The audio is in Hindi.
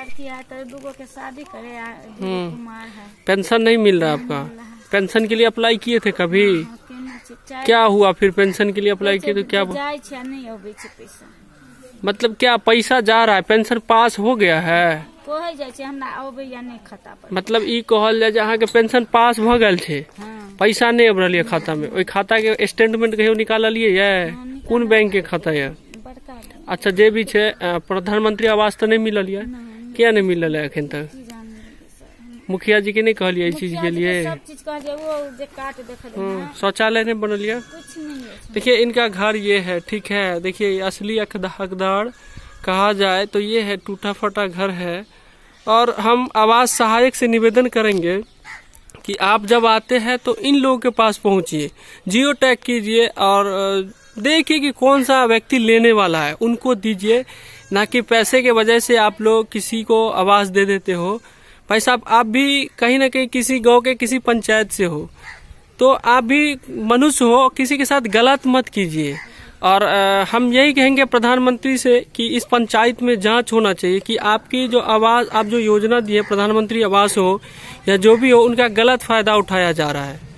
लड़की है तो दो के शादी करे हम्म। है पेंशन नहीं मिल रहा आपका पेंशन के लिए अप्लाई किए थे कभी हाँ, क्या हुआ फिर पेंशन के लिए अप्लाई किए तो क्या मतलब क्या पैसा जा रहा है पेंशन पास हो गया है मतलब ई कहल जाए अहाँ के पेंशन पास भ गए थे पैसा नहीं अब रही खाता में वही खाता के स्टेटमेंट कहो निकालिए हाँ, ये कौन बैंक के खाता है अच्छा जे भी छे प्रधानमंत्री आवास तो नहीं मिलल है क्या नहीं मिलल है अखन तक मुखिया जी के नहीं कहलिए इस चीज के लिए हाँ, शौचालय नहीं बनल देखिए इनका घर ये है ठीक है देखिए असली हकदार कहा जाए तो ये है टूटा फटा घर है और हम आवाज सहायक से निवेदन करेंगे कि आप जब आते हैं तो इन लोगों के पास पहुंचिए जियो टैग कीजिए और देखिए कि कौन सा व्यक्ति लेने वाला है उनको दीजिए ना कि पैसे के वजह से आप लोग किसी को आवाज़ दे देते हो भाई साहब आप भी कहीं ना कहीं किसी गांव के किसी पंचायत से हो तो आप भी मनुष्य हो किसी के साथ गलत मत कीजिए और आ, हम यही कहेंगे प्रधानमंत्री से कि इस पंचायत में जांच होना चाहिए कि आपकी जो आवाज़ आप जो योजना दी है प्रधानमंत्री आवास हो या जो भी हो उनका गलत फ़ायदा उठाया जा रहा है